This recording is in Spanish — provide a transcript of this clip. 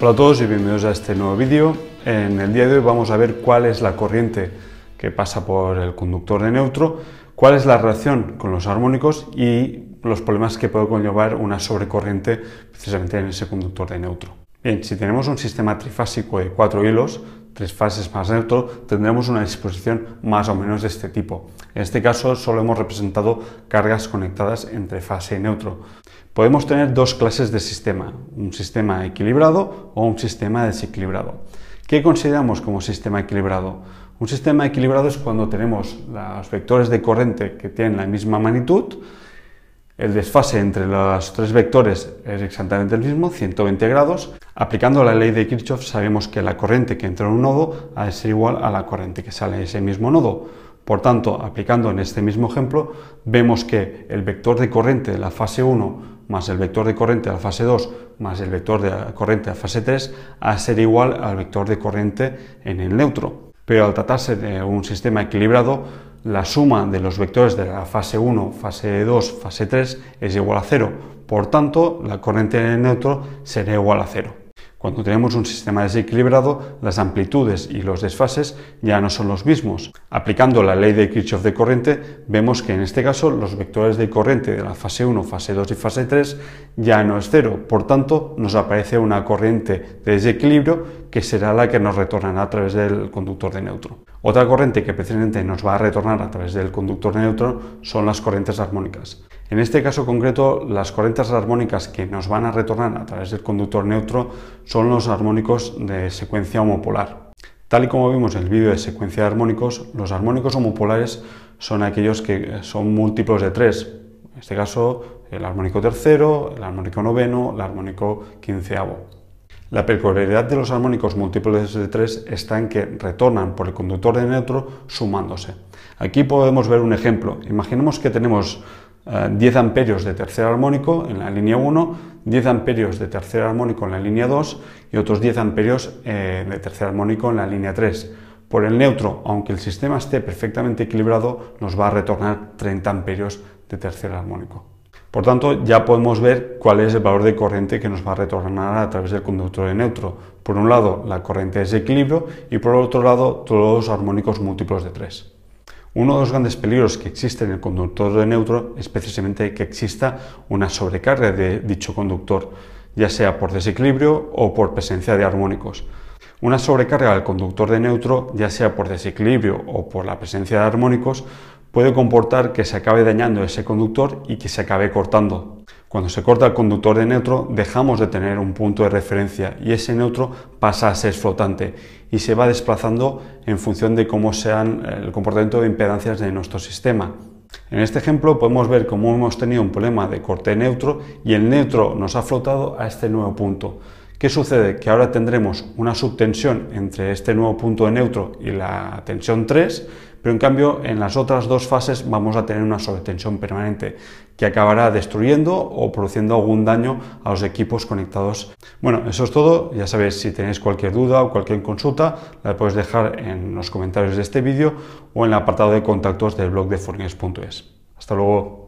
Hola a todos y bienvenidos a este nuevo vídeo. En el día de hoy vamos a ver cuál es la corriente que pasa por el conductor de neutro, cuál es la reacción con los armónicos y los problemas que puede conllevar una sobrecorriente precisamente en ese conductor de neutro. Bien, si tenemos un sistema trifásico de cuatro hilos, tres fases más neutro, tendremos una disposición más o menos de este tipo. En este caso solo hemos representado cargas conectadas entre fase y neutro. Podemos tener dos clases de sistema, un sistema equilibrado o un sistema desequilibrado. ¿Qué consideramos como sistema equilibrado? Un sistema equilibrado es cuando tenemos los vectores de corriente que tienen la misma magnitud el desfase entre los tres vectores es exactamente el mismo, 120 grados. Aplicando la ley de Kirchhoff sabemos que la corriente que entra en un nodo ha de ser igual a la corriente que sale de ese mismo nodo. Por tanto, aplicando en este mismo ejemplo, vemos que el vector de corriente de la fase 1 más el vector de corriente de la fase 2 más el vector de corriente de la fase 3 ha de ser igual al vector de corriente en el neutro. Pero al tratarse de un sistema equilibrado, la suma de los vectores de la fase 1, fase 2, fase 3 es igual a 0. Por tanto, la corriente en el neutro será igual a 0. Cuando tenemos un sistema desequilibrado, las amplitudes y los desfases ya no son los mismos. Aplicando la ley de Kirchhoff de corriente, vemos que en este caso los vectores de corriente de la fase 1, fase 2 y fase 3 ya no es cero. Por tanto, nos aparece una corriente de desequilibrio que será la que nos retornará a través del conductor de neutro. Otra corriente que precisamente nos va a retornar a través del conductor neutro son las corrientes armónicas. En este caso concreto, las corrientes armónicas que nos van a retornar a través del conductor neutro son los armónicos de secuencia homopolar. Tal y como vimos en el vídeo de secuencia de armónicos, los armónicos homopolares son aquellos que son múltiplos de tres. En este caso, el armónico tercero, el armónico noveno, el armónico quinceavo. La peculiaridad de los armónicos múltiples de 3 está en que retornan por el conductor de neutro sumándose. Aquí podemos ver un ejemplo. Imaginemos que tenemos 10 eh, amperios de tercer armónico en la línea 1, 10 amperios de tercer armónico en la línea 2 y otros 10 amperios eh, de tercer armónico en la línea 3. Por el neutro, aunque el sistema esté perfectamente equilibrado, nos va a retornar 30 amperios de tercer armónico. Por tanto, ya podemos ver cuál es el valor de corriente que nos va a retornar a través del conductor de neutro. Por un lado, la corriente de desequilibrio y por otro lado, todos los armónicos múltiplos de 3. Uno de los grandes peligros que existe en el conductor de neutro es precisamente que exista una sobrecarga de dicho conductor, ya sea por desequilibrio o por presencia de armónicos. Una sobrecarga del conductor de neutro, ya sea por desequilibrio o por la presencia de armónicos, puede comportar que se acabe dañando ese conductor y que se acabe cortando. Cuando se corta el conductor de neutro, dejamos de tener un punto de referencia y ese neutro pasa a ser flotante y se va desplazando en función de cómo sean eh, el comportamiento de impedancias de nuestro sistema. En este ejemplo podemos ver cómo hemos tenido un problema de corte neutro y el neutro nos ha flotado a este nuevo punto. ¿Qué sucede? Que ahora tendremos una subtensión entre este nuevo punto de neutro y la tensión 3, pero en cambio en las otras dos fases vamos a tener una sobretensión permanente que acabará destruyendo o produciendo algún daño a los equipos conectados. Bueno, eso es todo. Ya sabéis, si tenéis cualquier duda o cualquier consulta, la podéis dejar en los comentarios de este vídeo o en el apartado de contactos del blog de fornés.es. Hasta luego.